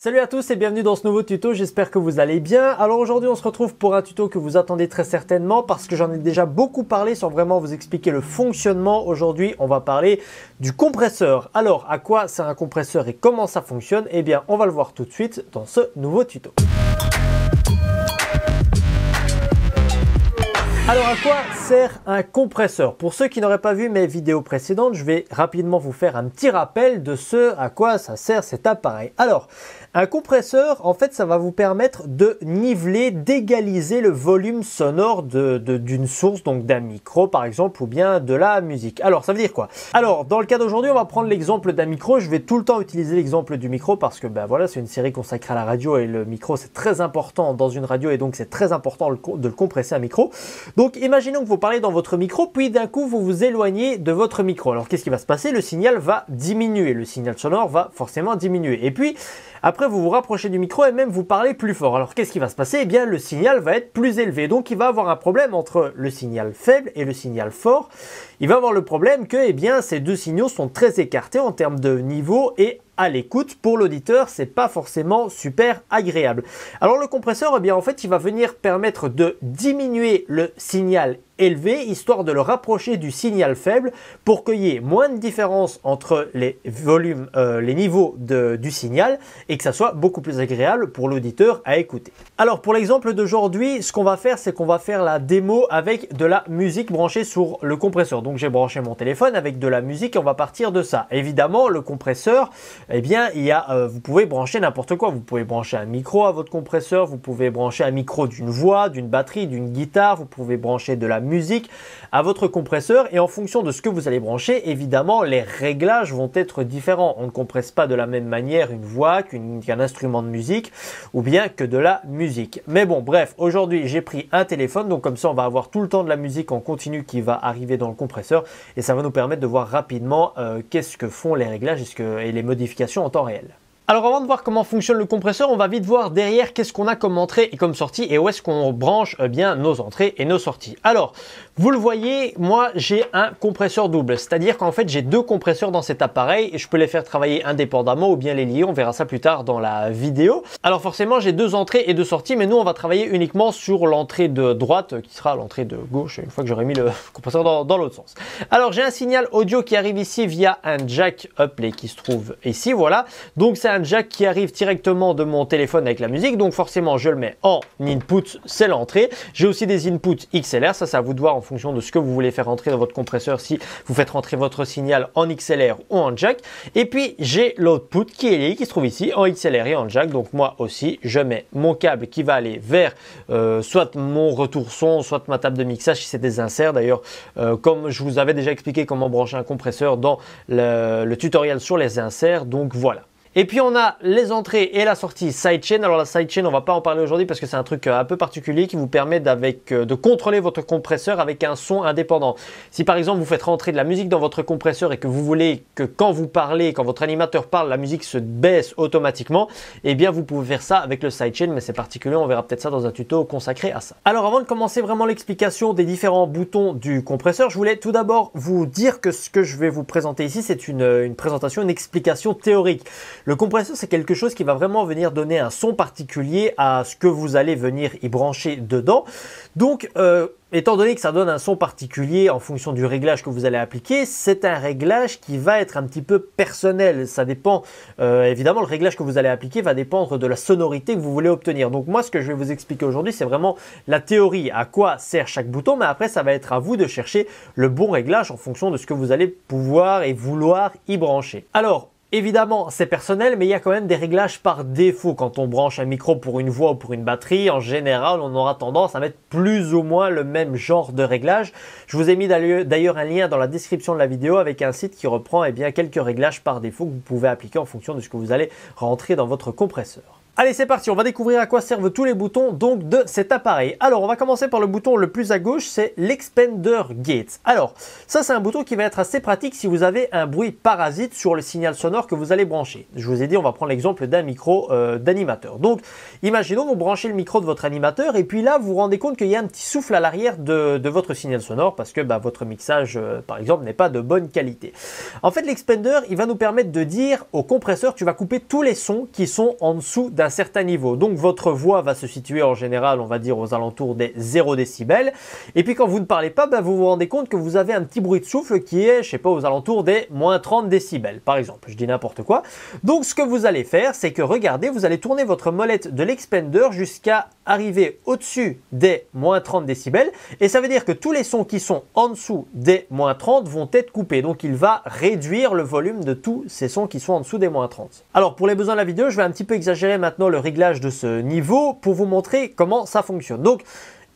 Salut à tous et bienvenue dans ce nouveau tuto, j'espère que vous allez bien. Alors aujourd'hui on se retrouve pour un tuto que vous attendez très certainement parce que j'en ai déjà beaucoup parlé sans vraiment vous expliquer le fonctionnement. Aujourd'hui on va parler du compresseur. Alors à quoi c'est un compresseur et comment ça fonctionne Eh bien on va le voir tout de suite dans ce nouveau tuto. Alors à quoi sert un compresseur Pour ceux qui n'auraient pas vu mes vidéos précédentes, je vais rapidement vous faire un petit rappel de ce à quoi ça sert cet appareil. Alors, un compresseur, en fait, ça va vous permettre de niveler, d'égaliser le volume sonore d'une de, source, donc d'un micro par exemple, ou bien de la musique. Alors, ça veut dire quoi Alors, dans le cas d'aujourd'hui, on va prendre l'exemple d'un micro. Je vais tout le temps utiliser l'exemple du micro parce que, ben voilà, c'est une série consacrée à la radio et le micro, c'est très important dans une radio et donc c'est très important de le compresser un micro. Donc imaginons que vous parlez dans votre micro, puis d'un coup vous vous éloignez de votre micro. Alors qu'est-ce qui va se passer Le signal va diminuer, le signal sonore va forcément diminuer. Et puis après vous vous rapprochez du micro et même vous parlez plus fort. Alors qu'est-ce qui va se passer Eh bien le signal va être plus élevé. Donc il va avoir un problème entre le signal faible et le signal fort. Il va avoir le problème que eh bien, ces deux signaux sont très écartés en termes de niveau et à l'écoute. Pour l'auditeur, c'est pas forcément super agréable. Alors le compresseur, eh bien en fait, il va venir permettre de diminuer le signal élevé, histoire de le rapprocher du signal faible pour qu'il y ait moins de différence entre les volumes, euh, les niveaux du signal et que ça soit beaucoup plus agréable pour l'auditeur à écouter. Alors pour l'exemple d'aujourd'hui, ce qu'on va faire, c'est qu'on va faire la démo avec de la musique branchée sur le compresseur. Donc j'ai branché mon téléphone avec de la musique et on va partir de ça. Évidemment, le compresseur, eh bien, il y a, euh, vous pouvez brancher n'importe quoi. Vous pouvez brancher un micro à votre compresseur, vous pouvez brancher un micro d'une voix, d'une batterie, d'une guitare, vous pouvez brancher de la musique à votre compresseur et en fonction de ce que vous allez brancher, évidemment, les réglages vont être différents. On ne compresse pas de la même manière une voix qu'un instrument de musique ou bien que de la musique. Mais bon, bref, aujourd'hui, j'ai pris un téléphone, donc comme ça, on va avoir tout le temps de la musique en continu qui va arriver dans le compresseur et ça va nous permettre de voir rapidement euh, qu'est-ce que font les réglages et les modifications en temps réel. Alors avant de voir comment fonctionne le compresseur, on va vite voir derrière qu'est-ce qu'on a comme entrée et comme sortie et où est-ce qu'on branche euh, bien nos entrées et nos sorties. Alors, vous le voyez, moi j'ai un compresseur double, c'est-à-dire qu'en fait j'ai deux compresseurs dans cet appareil et je peux les faire travailler indépendamment ou bien les lier, on verra ça plus tard dans la vidéo. Alors forcément j'ai deux entrées et deux sorties, mais nous on va travailler uniquement sur l'entrée de droite euh, qui sera l'entrée de gauche une fois que j'aurai mis le compresseur dans, l'autre sens. Alors j'ai un signal audio qui arrive ici via un jack up qui se trouve ici, voilà. Donc c'est un jack qui arrive directement de mon téléphone avec la musique. Donc forcément, je le mets en input, c'est l'entrée. J'ai aussi des inputs XLR. Ça, ça vous de en fonction de ce que vous voulez faire entrer dans votre compresseur. Si vous faites rentrer votre signal en XLR ou en jack. Et puis, j'ai l'output qui est lié, qui se trouve ici en XLR et en jack. Donc moi aussi, je mets mon câble qui va aller vers euh, soit mon retour son, soit ma table de mixage si c'est des inserts. D'ailleurs, euh, comme je vous avais déjà expliqué comment brancher un compresseur dans le, le tutoriel sur les inserts. Donc voilà. Et puis on a les entrées et la sortie sidechain. Alors la sidechain, on va pas en parler aujourd'hui parce que c'est un truc euh, un peu particulier qui vous permet euh, de contrôler votre compresseur avec un son indépendant. Si par exemple vous faites rentrer de la musique dans votre compresseur et que vous voulez que quand vous parlez, quand votre animateur parle, la musique se baisse automatiquement, eh bien vous pouvez faire ça avec le sidechain, mais c'est particulier, on verra peut-être ça dans un tuto consacré à ça. Alors avant de commencer vraiment l'explication des différents boutons du compresseur, je voulais tout d'abord vous dire que ce que je vais vous présenter ici, c'est une présentation, une explication théorique. Le compresseur, c'est quelque chose qui va vraiment venir donner un son particulier à ce que vous allez venir y brancher dedans. Donc, euh, étant donné que ça donne un son particulier en fonction du réglage que vous allez appliquer, c'est un réglage qui va être un petit peu personnel. Ça dépend, euh, évidemment, le réglage que vous allez appliquer va dépendre de la sonorité que vous voulez obtenir. Donc moi, ce que je vais vous expliquer aujourd'hui, c'est vraiment la théorie, à quoi sert chaque bouton, mais après, ça va être à vous de chercher le bon réglage en fonction de ce que vous allez pouvoir et vouloir y brancher. Alors, Évidemment, c'est personnel, mais il y a quand même des réglages par défaut. Quand on branche un micro pour une voix ou pour une batterie, en général, on aura tendance à mettre plus ou moins le même genre de réglages. Je vous ai mis d'ailleurs un lien dans la description de la vidéo avec un site qui reprend et eh bien, quelques réglages par défaut que vous pouvez appliquer en fonction de ce que vous allez rentrer dans votre compresseur. Allez, c'est parti, on va découvrir à quoi servent tous les boutons donc de cet appareil. Alors, on va commencer par le bouton le plus à gauche, c'est l'Expander Gate. Alors, ça c'est un bouton qui va être assez pratique si vous avez un bruit parasite sur le signal sonore que vous allez brancher. Je vous ai dit, on va prendre l'exemple d'un micro euh, d'animateur. Donc, imaginons, vous branchez le micro de votre animateur et puis là, vous vous rendez compte qu'il y a un petit souffle à l'arrière de, votre signal sonore parce que bah, votre mixage, euh, par exemple, n'est pas de bonne qualité. En fait, l'Expander, il va nous permettre de dire au compresseur, tu vas couper tous les sons qui sont en dessous d'un un certain niveau. Donc votre voix va se situer en général, on va dire, aux alentours des 0 décibels. Et puis quand vous ne parlez pas, ben, vous vous rendez compte que vous avez un petit bruit de souffle qui est, je sais pas, aux alentours des moins 30 décibels, par exemple. Je dis n'importe quoi. Donc ce que vous allez faire, c'est que regardez, vous allez tourner votre molette de l'expander jusqu'à arriver au-dessus des moins 30 décibels. Et ça veut dire que tous les sons qui sont en dessous des moins 30 vont être coupés. Donc il va réduire le volume de tous ces sons qui sont en dessous des moins 30. Alors pour les besoins de la vidéo, je vais un petit peu exagérer maintenant le réglage de ce niveau pour vous montrer comment ça fonctionne. Donc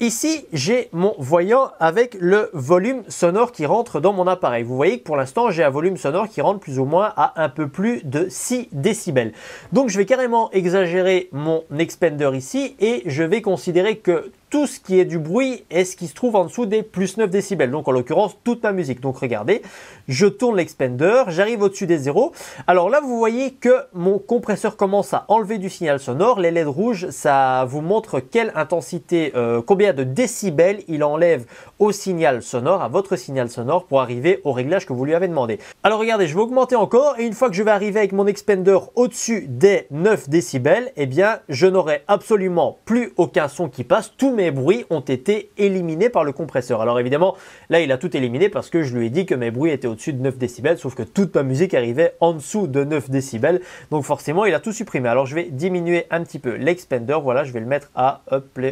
ici, j'ai mon voyant avec le volume sonore qui rentre dans mon appareil. Vous voyez que pour l'instant, j'ai un volume sonore qui rentre plus ou moins à un peu plus de 6 décibels. Donc je vais carrément exagérer mon expander ici et je vais considérer que tout ce qui est du bruit est ce qui se trouve en dessous des plus 9 décibels. Donc en l'occurrence, toute ma musique. Donc regardez, je tourne l'expander, j'arrive au-dessus des zéros. Alors là, vous voyez que mon compresseur commence à enlever du signal sonore. Les LED rouges, ça vous montre quelle intensité, euh, combien de décibels il enlève au signal sonore, à votre signal sonore pour arriver au réglage que vous lui avez demandé. Alors regardez, je vais augmenter encore et une fois que je vais arriver avec mon expander au-dessus des 9 décibels, eh bien, je n'aurai absolument plus aucun son qui passe. Tous mes bruits ont été éliminés par le compresseur. Alors évidemment, là, il a tout éliminé parce que je lui ai dit que mes bruits étaient au-dessus de 9 décibels, sauf que toute ma musique arrivait en dessous de 9 décibels. Donc forcément, il a tout supprimé. Alors je vais diminuer un petit peu l'expander. Voilà, je vais le mettre à,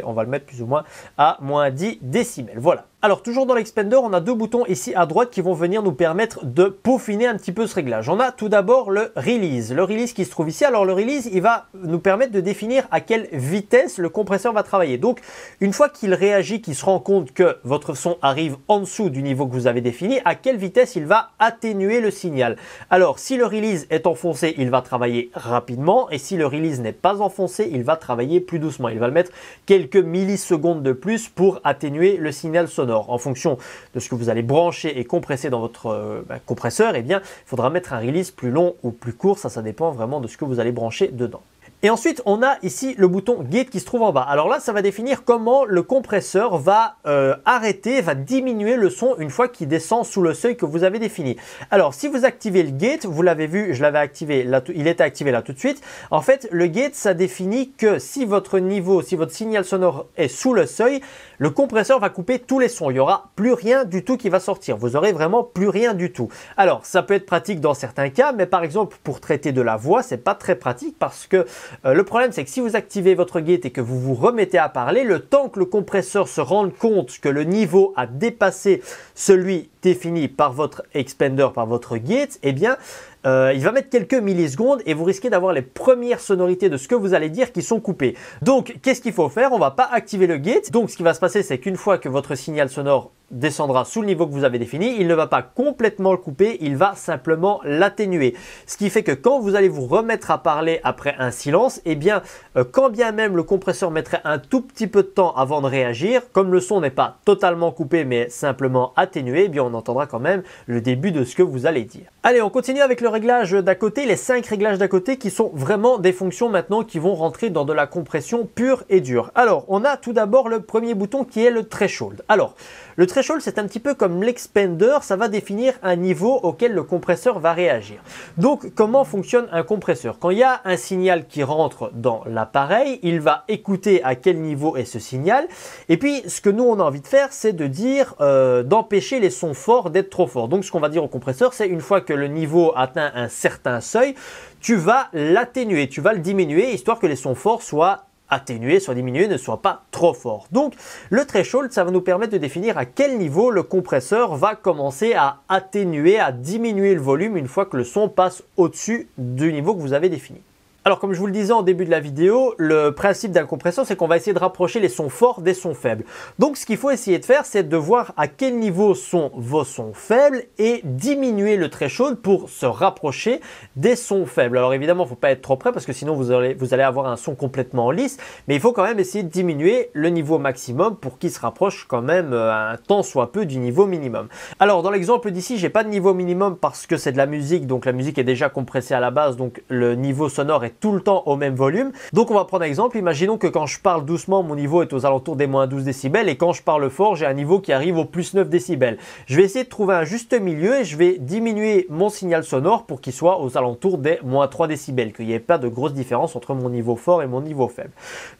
on va le mettre plus ou moins à moins 10 décibels. Voilà. Alors toujours dans l'expander, on a deux boutons ici à droite qui vont venir nous permettre de peaufiner un petit peu ce réglage. On a tout d'abord le release, le release qui se trouve ici. Alors le release, il va nous permettre de définir à quelle vitesse le compresseur va travailler. Donc une fois qu'il réagit, qu'il se rend compte que votre son arrive en dessous du niveau que vous avez défini, à quelle vitesse il va atténuer le signal. Alors si le release est enfoncé, il va travailler rapidement et si le release n'est pas enfoncé, il va travailler plus doucement. Il va le mettre quelques millisecondes de plus pour atténuer le signal sonore. En fonction de ce que vous allez brancher et compresser dans votre euh, bah, compresseur, eh bien, il faudra mettre un release plus long ou plus court. Ça, ça dépend vraiment de ce que vous allez brancher dedans. Et ensuite, on a ici le bouton Gate qui se trouve en bas. Alors là, ça va définir comment le compresseur va euh, arrêter, va diminuer le son une fois qu'il descend sous le seuil que vous avez défini. Alors, si vous activez le Gate, vous l'avez vu, je l'avais activé, là, il était activé là tout de suite. En fait, le Gate, ça définit que si votre niveau, si votre signal sonore est sous le seuil, le compresseur va couper tous les sons. Il n'y aura plus rien du tout qui va sortir. Vous aurez vraiment plus rien du tout. Alors, ça peut être pratique dans certains cas, mais par exemple, pour traiter de la voix, c'est pas très pratique parce que euh, le problème, c'est que si vous activez votre gate et que vous vous remettez à parler, le temps que le compresseur se rende compte que le niveau a dépassé celui défini par votre expander, par votre gate, eh bien, euh, il va mettre quelques millisecondes et vous risquez d'avoir les premières sonorités de ce que vous allez dire qui sont coupées. Donc, qu'est-ce qu'il faut faire On ne va pas activer le gate. Donc, ce qui va se passer, c'est qu'une fois que votre signal sonore descendra sous le niveau que vous avez défini, il ne va pas complètement le couper, il va simplement l'atténuer. Ce qui fait que quand vous allez vous remettre à parler après un silence, et eh bien, euh, quand bien même le compresseur mettrait un tout petit peu de temps avant de réagir, comme le son n'est pas totalement coupé mais simplement atténué, eh bien on entendra quand même le début de ce que vous allez dire. Allez, on continue avec le réglage d'à côté, les cinq réglages d'à côté qui sont vraiment des fonctions maintenant qui vont rentrer dans de la compression pure et dure. Alors, on a tout d'abord le premier bouton qui est le threshold. Alors, le threshold, c'est un petit peu comme l'expander, ça va définir un niveau auquel le compresseur va réagir. Donc, comment fonctionne un compresseur Quand il y a un signal qui rentre dans l'appareil, il va écouter à quel niveau est ce signal. Et puis, ce que nous, on a envie de faire, c'est de dire euh, d'empêcher les sons forts d'être trop forts. Donc, ce qu'on va dire au compresseur, c'est une fois que le niveau atteint un certain seuil, tu vas l'atténuer, tu vas le diminuer, histoire que les sons forts soient atténuer, soit diminuer ne soit pas trop fort. Donc le threshold, ça va nous permettre de définir à quel niveau le compresseur va commencer à atténuer, à diminuer le volume une fois que le son passe au-dessus du niveau que vous avez défini. Alors comme je vous le disais en début de la vidéo, le principe d'un compresseur c'est qu'on va essayer de rapprocher les sons forts des sons faibles. Donc ce qu'il faut essayer de faire c'est de voir à quel niveau sont vos sons faibles et diminuer le très chaud pour se rapprocher des sons faibles. Alors évidemment il ne faut pas être trop près parce que sinon vous allez, vous allez avoir un son complètement lisse mais il faut quand même essayer de diminuer le niveau maximum pour qu'il se rapproche quand même euh, un temps soit peu du niveau minimum. Alors dans l'exemple d'ici j'ai pas de niveau minimum parce que c'est de la musique donc la musique est déjà compressée à la base donc le niveau sonore est tout le temps au même volume. Donc on va prendre un exemple, imaginons que quand je parle doucement, mon niveau est aux alentours des moins 12 décibels et quand je parle fort, j'ai un niveau qui arrive au plus 9 décibels. Je vais essayer de trouver un juste milieu et je vais diminuer mon signal sonore pour qu'il soit aux alentours des moins 3 décibels, qu'il n'y ait pas de grosse différence entre mon niveau fort et mon niveau faible.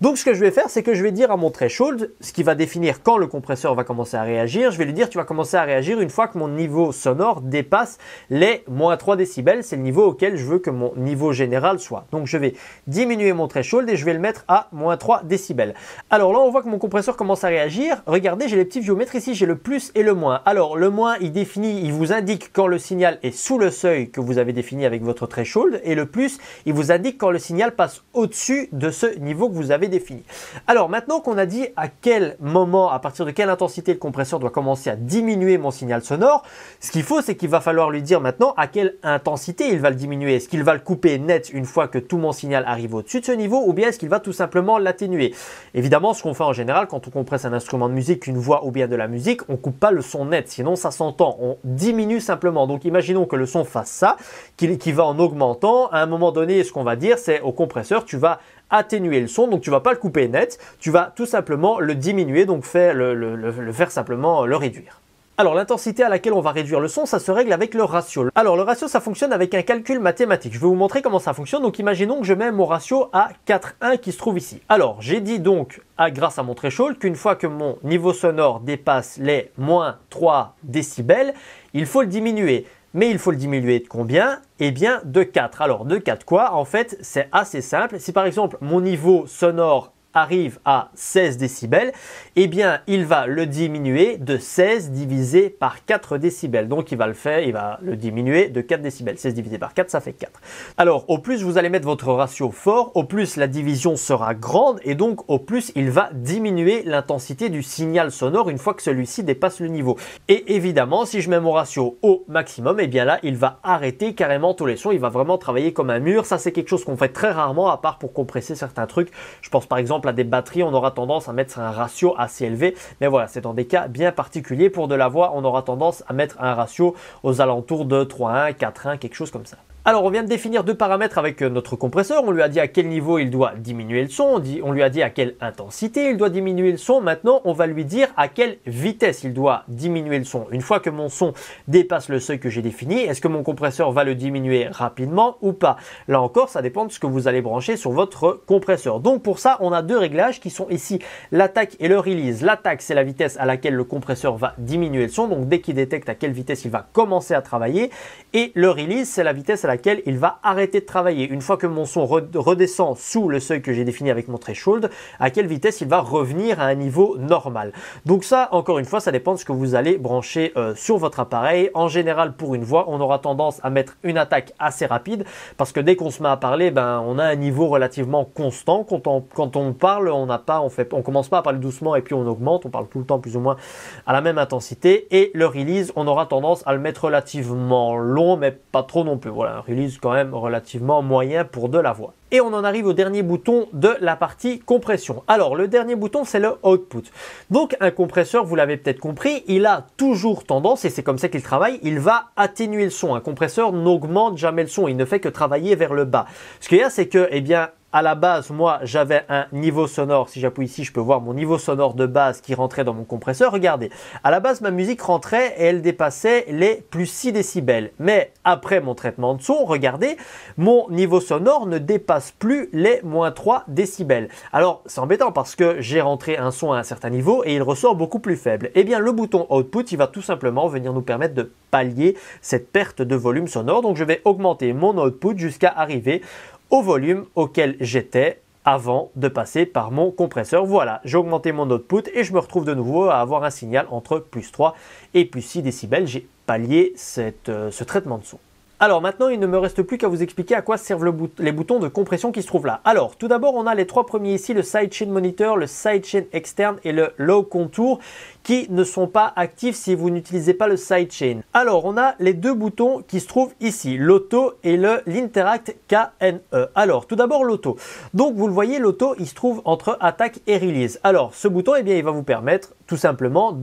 Donc ce que je vais faire, c'est que je vais dire à mon threshold, ce qui va définir quand le compresseur va commencer à réagir, je vais lui dire tu vas commencer à réagir une fois que mon niveau sonore dépasse les moins 3 décibels, c'est le niveau auquel je veux que mon niveau général soit je vais diminuer mon threshold et je vais le mettre à moins 3 décibels. Alors là, on voit que mon compresseur commence à réagir. Regardez, j'ai les petits géomètres ici, j'ai le plus et le moins. Alors le moins, il définit, il vous indique quand le signal est sous le seuil que vous avez défini avec votre threshold et le plus, il vous indique quand le signal passe au-dessus de ce niveau que vous avez défini. Alors maintenant qu'on a dit à quel moment, à partir de quelle intensité le compresseur doit commencer à diminuer mon signal sonore, ce qu'il faut, c'est qu'il va falloir lui dire maintenant à quelle intensité il va le diminuer. Est-ce qu'il va le couper net une fois que tout tout mon signal arrive au-dessus de ce niveau ou bien est-ce qu'il va tout simplement l'atténuer Évidemment, ce qu'on fait en général quand on compresse un instrument de musique, une voix ou bien de la musique, on coupe pas le son net, sinon ça s'entend, on diminue simplement. Donc imaginons que le son fasse ça, qu'il va en augmentant, à un moment donné, ce qu'on va dire, c'est au compresseur, tu vas atténuer le son, donc tu vas pas le couper net, tu vas tout simplement le diminuer, donc faire le faire simplement le réduire. Alors l'intensité à laquelle on va réduire le son, ça se règle avec le ratio. Alors le ratio, ça fonctionne avec un calcul mathématique. Je vais vous montrer comment ça fonctionne. Donc imaginons que je mets mon ratio à 4,1 qui se trouve ici. Alors j'ai dit donc, ah, grâce à mon threshold, qu'une fois que mon niveau sonore dépasse les moins 3 décibels, il faut le diminuer. Mais il faut le diminuer de combien Eh bien de 4. Alors de 4 quoi En fait, c'est assez simple. Si par exemple mon niveau sonore arrive à 16 décibels, eh bien il va le diminuer de 16 divisé par 4 décibels. Donc il va le faire, il va le diminuer de 4 décibels. 16 divisé par 4, ça fait 4. Alors au plus vous allez mettre votre ratio fort, au plus la division sera grande et donc au plus il va diminuer l'intensité du signal sonore une fois que celui-ci dépasse le niveau. Et évidemment, si je mets mon ratio au maximum, eh bien là il va arrêter carrément tous les sons, il va vraiment travailler comme un mur. Ça c'est quelque chose qu'on fait très rarement à part pour compresser certains trucs. Je pense par exemple à des batteries, on aura tendance à mettre un ratio assez élevé. Mais voilà, c'est dans des cas bien particuliers. Pour de la voix, on aura tendance à mettre un ratio aux alentours de 3-1, 4-1, quelque chose comme ça. Alors on vient de définir deux paramètres avec euh, notre compresseur, on lui a dit à quel niveau il doit diminuer le son, on, lui a dit à quelle intensité il doit diminuer le son, maintenant on va lui dire à quelle vitesse il doit diminuer le son. Une fois que mon son dépasse le seuil que j'ai défini, est-ce que mon compresseur va le diminuer rapidement ou pas Là encore ça dépend de ce que vous allez brancher sur votre compresseur. Donc pour ça on a deux réglages qui sont ici l'attaque et le release. L'attaque c'est la vitesse à laquelle le compresseur va diminuer le son, donc dès qu'il détecte à quelle vitesse il va commencer à travailler, et le release c'est la vitesse à laquelle il va arrêter de travailler. Une fois que mon son redescend sous le seuil que j'ai défini avec mon threshold, à quelle vitesse il va revenir à un niveau normal. Donc ça, encore une fois, ça dépend de ce que vous allez brancher euh, sur votre appareil. En général, pour une voix, on aura tendance à mettre une attaque assez rapide parce que dès qu'on se met à parler, ben, on a un niveau relativement constant. Quand on, quand on parle, on n'a pas, on fait, on commence pas à parler doucement et puis on augmente. On parle tout le temps plus ou moins à la même intensité. Et le release, on aura tendance à le mettre relativement long, mais pas trop non plus. Voilà, il quand même relativement moyen pour de la voix. Et on en arrive au dernier bouton de la partie compression. Alors le dernier bouton c'est le output. Donc un compresseur, vous l'avez peut-être compris, il a toujours tendance, et c'est comme ça qu'il travaille, il va atténuer le son. Un compresseur n'augmente jamais le son, il ne fait que travailler vers le bas. Ce qu'il y a c'est que, eh bien, à la base, moi, j'avais un niveau sonore. Si j'appuie ici, je peux voir mon niveau sonore de base qui rentrait dans mon compresseur. Regardez, à la base, ma musique rentrait et elle dépassait les plus 6 décibels. Mais après mon traitement de son, regardez, mon niveau sonore ne dépasse plus les moins 3 décibels. Alors, c'est embêtant parce que j'ai rentré un son à un certain niveau et il ressort beaucoup plus faible. Eh bien, le bouton Output, il va tout simplement venir nous permettre de pallier cette perte de volume sonore. Donc, je vais augmenter mon output jusqu'à arriver au volume auquel j'étais avant de passer par mon compresseur. Voilà, j'ai augmenté mon output et je me retrouve de nouveau à avoir un signal entre plus 3 et plus 6 décibels. J'ai pallié cette, euh, ce traitement de son. Alors maintenant, il ne me reste plus qu'à vous expliquer à quoi servent les boutons de compression qui se trouvent là. Alors, tout d'abord, on a les trois premiers ici, le sidechain monitor, le sidechain externe et le low contour qui ne sont pas actifs si vous n'utilisez pas le sidechain. Alors, on a les deux boutons qui se trouvent ici, l'auto et l'interact KNE. Alors, tout d'abord l'auto. Donc, vous le voyez, l'auto, il se trouve entre attaque et release. Alors, ce bouton, eh bien, il va vous permettre tout simplement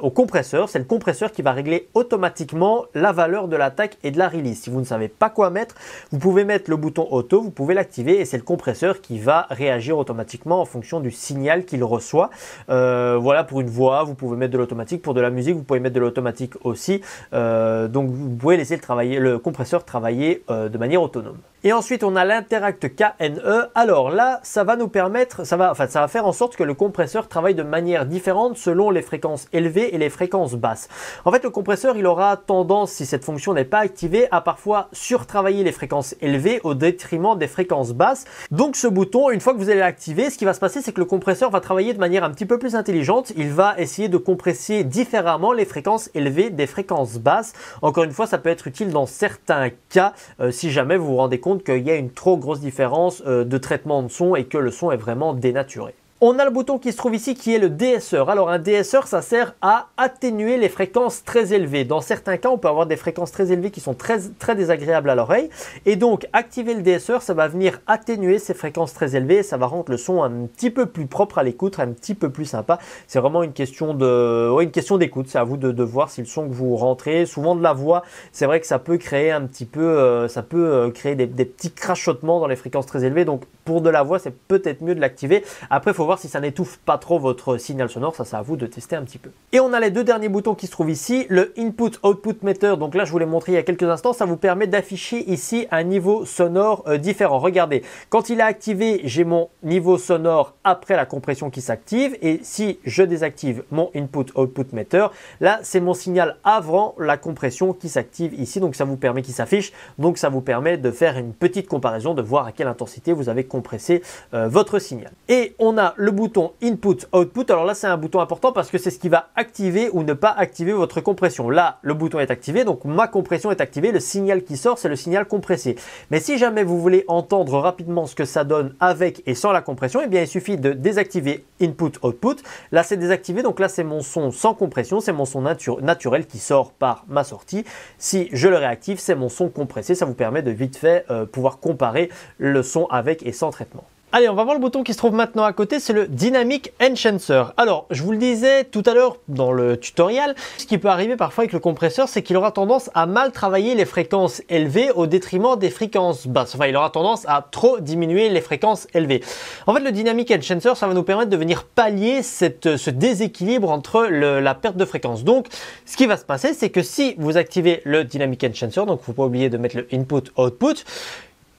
au compresseur. C'est le compresseur qui va régler automatiquement la valeur de l'attaque et de la release. Si vous ne savez pas quoi mettre, vous pouvez mettre le bouton auto, vous pouvez l'activer et c'est le compresseur qui va réagir automatiquement en fonction du signal qu'il reçoit. Euh, voilà pour une voix, vous pouvez mettre de l'automatique. Pour de la musique, vous pouvez mettre de l'automatique aussi. Euh, donc vous pouvez laisser le, le compresseur travailler euh, de manière autonome. Et ensuite, on a l'interact KNE. Alors là, ça va nous permettre, ça va, enfin, ça va faire en sorte que le compresseur travaille de manière différente selon les fréquences élevées et les fréquences basses. En fait, le compresseur, il aura tendance, si cette fonction n'est pas activée, à parfois surtravailler les fréquences élevées au détriment des fréquences basses. Donc ce bouton, une fois que vous allez l'activer, ce qui va se passer, c'est que le compresseur va travailler de manière un petit peu plus intelligente. Il va essayer de compresser différemment les fréquences élevées des fréquences basses. Encore une fois, ça peut être utile dans certains cas, euh, si jamais vous vous rendez compte qu'il y a une trop grosse différence euh, de traitement de son et que le son est vraiment dénaturé. On a le bouton qui se trouve ici qui est le DSR. Alors un DSR, ça sert à atténuer les fréquences très élevées. Dans certains cas, on peut avoir des fréquences très élevées qui sont très, très désagréables à l'oreille. Et donc, activer le DSR, ça va venir atténuer ces fréquences très élevées. Ça va rendre le son un petit peu plus propre à l'écoute, un petit peu plus sympa. C'est vraiment une question de, une question d'écoute. C'est à vous de, voir si le son que vous rentrez, souvent de la voix, c'est vrai que ça peut créer un petit peu, euh, ça peut euh, créer des, petits crachotements dans les fréquences très élevées. Donc, pour de la voix, c'est peut-être mieux de l'activer. Après, faut voir si ça n'étouffe pas trop votre signal sonore, ça c'est à vous de tester un petit peu. Et on a les deux derniers boutons qui se trouvent ici, le Input Output Meter, donc là je vous l'ai montré il y a quelques instants, ça vous permet d'afficher ici un niveau sonore euh, différent. Regardez, quand il est activé, j'ai mon niveau sonore après la compression qui s'active et si je désactive mon Input Output Meter, là c'est mon signal avant la compression qui s'active ici, donc ça vous permet qu'il s'affiche, donc ça vous permet de faire une petite comparaison, de voir à quelle intensité vous avez compressé euh, votre signal. Et on a le bouton Input-Output. Alors là, c'est un bouton important parce que c'est ce qui va activer ou ne pas activer votre compression. Là, le bouton est activé, donc ma compression est activée. Le signal qui sort, c'est le signal compressé. Mais si jamais vous voulez entendre rapidement ce que ça donne avec et sans la compression, et eh bien, il suffit de désactiver Input-Output. Là, c'est désactivé, donc là, c'est mon son sans compression, c'est mon son naturel qui sort par ma sortie. Si je le réactive, c'est mon son compressé. Ça vous permet de vite fait euh, pouvoir comparer le son avec et sans traitement. Allez, on va voir le bouton qui se trouve maintenant à côté, c'est le Dynamic Enchancer. Alors, je vous le disais tout à l'heure dans le tutoriel, ce qui peut arriver parfois avec le compresseur, c'est qu'il aura tendance à mal travailler les fréquences élevées au détriment des fréquences basses. Enfin, il aura tendance à trop diminuer les fréquences élevées. En fait, le Dynamic Enchancer, ça va nous permettre de venir pallier ce déséquilibre entre la perte de fréquence. Donc, ce qui va se passer, c'est que si vous activez le Dynamic Enchancer, donc vous ne faut pas oublier de mettre le Input-Output,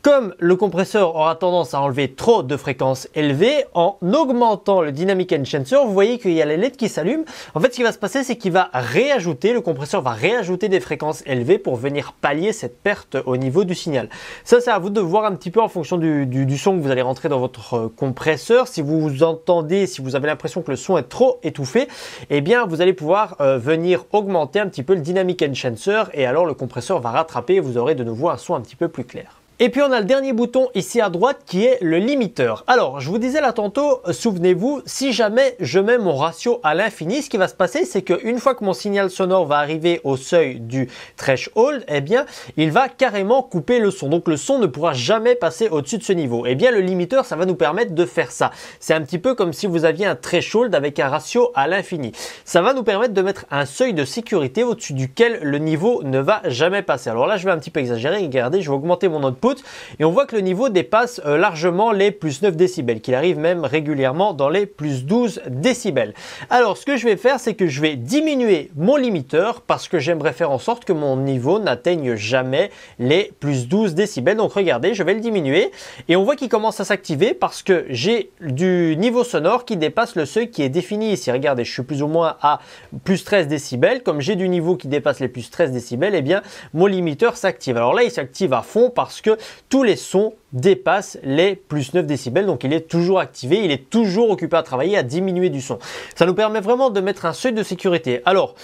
comme le compresseur aura tendance à enlever trop de fréquences élevées, en augmentant le dynamic enhancer, vous voyez qu'il y a les LED qui s'allument. En fait, ce qui va se passer, c'est qu'il va réajouter, le compresseur va réajouter des fréquences élevées pour venir pallier cette perte au niveau du signal. Ça, c'est à vous de voir un petit peu en fonction du, son que vous allez rentrer dans votre euh, compresseur. Si vous vous entendez, si vous avez l'impression que le son est trop étouffé, eh bien, vous allez pouvoir euh, venir augmenter un petit peu le dynamic enhancer et alors le compresseur va rattraper et vous aurez de nouveau un son un petit peu plus clair. Et puis on a le dernier bouton ici à droite qui est le limiteur. Alors je vous disais là tantôt, euh, souvenez-vous, si jamais je mets mon ratio à l'infini, ce qui va se passer c'est qu'une fois que mon signal sonore va arriver au seuil du threshold, eh bien il va carrément couper le son. Donc le son ne pourra jamais passer au-dessus de ce niveau. Eh bien le limiteur ça va nous permettre de faire ça. C'est un petit peu comme si vous aviez un threshold avec un ratio à l'infini. Ça va nous permettre de mettre un seuil de sécurité au-dessus duquel le niveau ne va jamais passer. Alors là je vais un petit peu exagérer, regardez je vais augmenter mon output et on voit que le niveau dépasse euh, largement les plus 9 décibels, qu'il arrive même régulièrement dans les plus 12 décibels. Alors ce que je vais faire, c'est que je vais diminuer mon limiteur parce que j'aimerais faire en sorte que mon niveau n'atteigne jamais les plus 12 décibels. Donc regardez, je vais le diminuer et on voit qu'il commence à s'activer parce que j'ai du niveau sonore qui dépasse le seuil qui est défini ici. Regardez, je suis plus ou moins à plus 13 décibels. Comme j'ai du niveau qui dépasse les plus 13 décibels, eh bien mon limiteur s'active. Alors là, il s'active à fond parce que tous les sons dépasse les plus 9 décibels, donc il est toujours activé, il est toujours occupé à travailler, à diminuer du son. Ça nous permet vraiment de mettre un seuil de sécurité. Alors,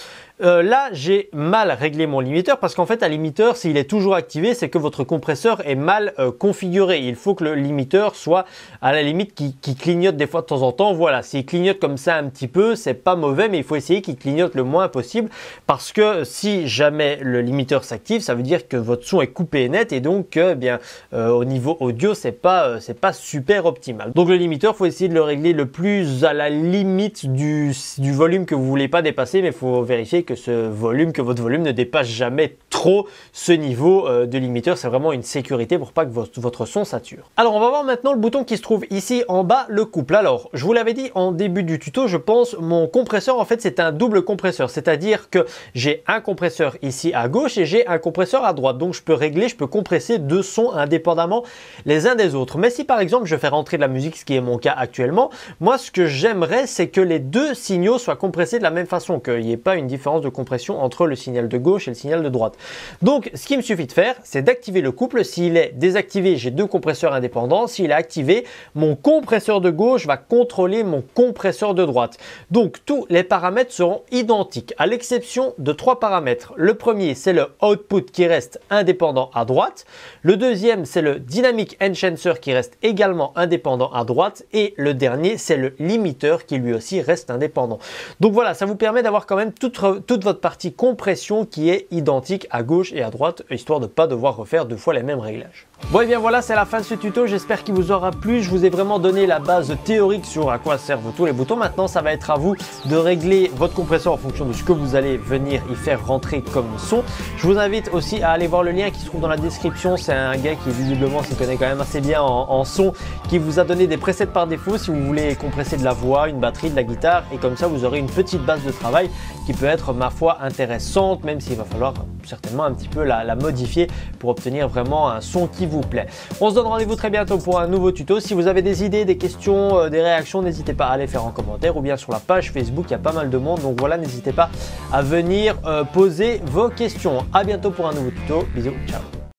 euh, là, j'ai mal réglé mon limiteur parce qu'en fait, un limiteur, s'il est toujours activé, c'est que votre compresseur est mal euh, configuré. Il faut que le limiteur soit à la limite qui, clignote des fois de temps en temps. Voilà, s'il clignote comme ça un petit peu, c'est pas mauvais, mais il faut essayer qu'il clignote le moins possible parce que si jamais le limiteur s'active, ça veut dire que votre son est coupé net et donc, euh, eh bien, au niveau audio, c'est pas, euh, c'est pas super optimal. Donc le limiteur, faut essayer de le régler le plus à la limite du, volume que vous voulez pas dépasser, mais faut vérifier que ce volume, que votre volume ne dépasse jamais trop ce niveau euh, de limiteur. C'est vraiment une sécurité pour pas que votre, votre son sature. Alors on va voir maintenant le bouton qui se trouve ici en bas, le couple. Alors je vous l'avais dit en début du tuto, je pense mon compresseur en fait c'est un double compresseur, c'est-à-dire que j'ai un compresseur ici à gauche et j'ai un compresseur à droite. Donc je peux régler, je peux compresser deux sons indépendamment les uns des autres. Mais si par exemple je fais rentrer de la musique, ce qui est mon cas actuellement, moi ce que j'aimerais c'est que les deux signaux soient compressés de la même façon, qu'il n'y ait pas une différence de compression entre le signal de gauche et le signal de droite. Donc ce qu'il me suffit de faire, c'est d'activer le couple. S'il est désactivé, j'ai deux compresseurs indépendants. S'il est activé, mon compresseur de gauche va contrôler mon compresseur de droite. Donc tous les paramètres seront identiques, à l'exception de trois paramètres. Le premier, c'est le output qui reste indépendant à droite. Le deuxième, c'est le dynamic dynamic qui reste également indépendant à droite et le dernier c'est le limiteur qui lui aussi reste indépendant. Donc voilà, ça vous permet d'avoir quand même toute, toute votre partie compression qui est identique à gauche et à droite histoire de ne pas devoir refaire deux fois les mêmes réglages. Bon et eh bien voilà c'est la fin de ce tuto, j'espère qu'il vous aura plu, je vous ai vraiment donné la base théorique sur à quoi servent tous les boutons, maintenant ça va être à vous de régler votre compresseur en fonction de ce que vous allez venir y faire rentrer comme son. Je vous invite aussi à aller voir le lien qui se trouve dans la description, c'est un gars qui visiblement se connaît quand même assez bien en, en, son, qui vous a donné des presets par défaut si vous voulez compresser de la voix, une batterie, de la guitare et comme ça vous aurez une petite base de travail qui peut être ma foi intéressante même s'il va falloir certainement un petit peu la, modifier pour obtenir vraiment un son qui vous plaît. On se donne rendez-vous très bientôt pour un nouveau tuto. Si vous avez des idées, des questions, euh, des réactions, n'hésitez pas à les faire en commentaire ou bien sur la page Facebook, il y a pas mal de monde. Donc voilà, n'hésitez pas à venir euh, poser vos questions. À bientôt pour un nouveau tuto. Bisous, ciao